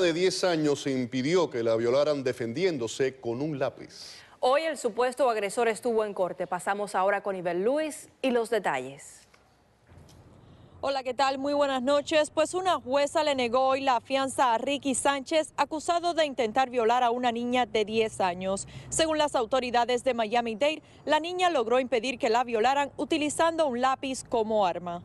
de 10 años se impidió que la violaran defendiéndose con un lápiz. Hoy el supuesto agresor estuvo en corte. Pasamos ahora con Ibel Luis y los detalles. Hola, ¿qué tal? Muy buenas noches. Pues una jueza le negó hoy la fianza a Ricky Sánchez, acusado de intentar violar a una niña de 10 años. Según las autoridades de Miami-Dade, la niña logró impedir que la violaran utilizando un lápiz como arma.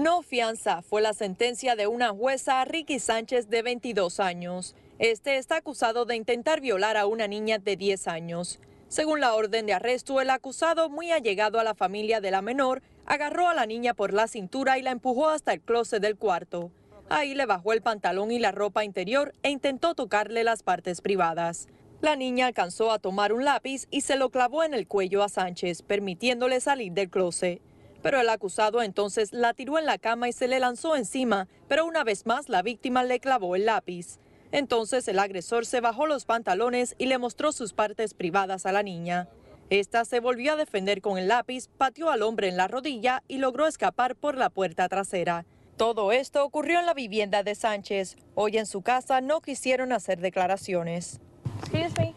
No fianza fue la sentencia de una jueza, Ricky Sánchez, de 22 años. Este está acusado de intentar violar a una niña de 10 años. Según la orden de arresto, el acusado, muy allegado a la familia de la menor, agarró a la niña por la cintura y la empujó hasta el closet del cuarto. Ahí le bajó el pantalón y la ropa interior e intentó tocarle las partes privadas. La niña alcanzó a tomar un lápiz y se lo clavó en el cuello a Sánchez, permitiéndole salir del closet pero el acusado entonces la tiró en la cama y se le lanzó encima, pero una vez más la víctima le clavó el lápiz. Entonces el agresor se bajó los pantalones y le mostró sus partes privadas a la niña. Esta se volvió a defender con el lápiz, pateó al hombre en la rodilla y logró escapar por la puerta trasera. Todo esto ocurrió en la vivienda de Sánchez. Hoy en su casa no quisieron hacer declaraciones. Excuse me.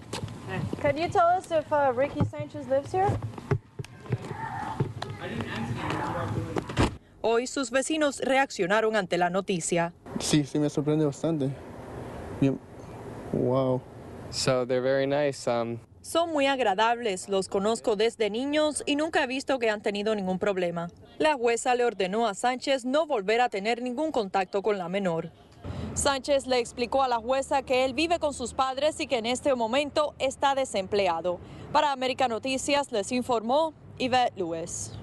Can you tell us if, uh, Ricky Sánchez lives here? Hoy sus vecinos reaccionaron ante la noticia. Sí, sí me sorprende bastante. Wow. Um, Son muy agradables, los conozco desde niños y nunca he visto que han tenido ningún problema. La jueza le ordenó a Sánchez no volver a tener ningún contacto con la menor. Sánchez le explicó a la jueza que él vive con sus padres y que en este momento está desempleado. Para América Noticias les informó Yvette Lewis.